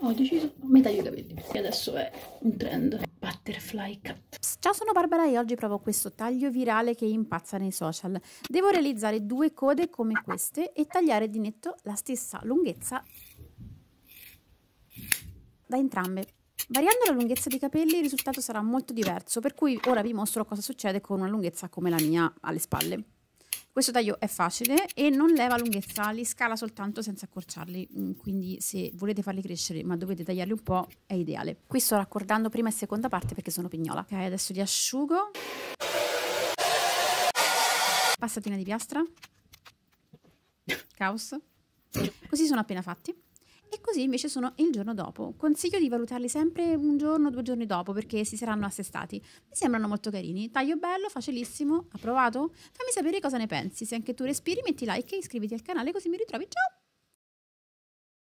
Ho deciso a metà i capelli perché adesso è un trend. Butterfly cut. Ciao, sono Barbara e oggi provo questo taglio virale che impazza nei social. Devo realizzare due code come queste e tagliare di netto la stessa lunghezza da entrambe. Variando la lunghezza dei capelli il risultato sarà molto diverso, per cui ora vi mostro cosa succede con una lunghezza come la mia alle spalle. Questo taglio è facile e non leva lunghezza, li scala soltanto senza accorciarli, mm, quindi se volete farli crescere ma dovete tagliarli un po' è ideale. Qui sto raccordando prima e seconda parte perché sono pignola. Ok, adesso li asciugo. Passatina di piastra. Caos. Così sono appena fatti così invece sono il giorno dopo. Consiglio di valutarli sempre un giorno, due giorni dopo perché si saranno assestati. Mi sembrano molto carini. Taglio bello, facilissimo, approvato? Fammi sapere cosa ne pensi. Se anche tu respiri, metti like e iscriviti al canale così mi ritrovi. Ciao!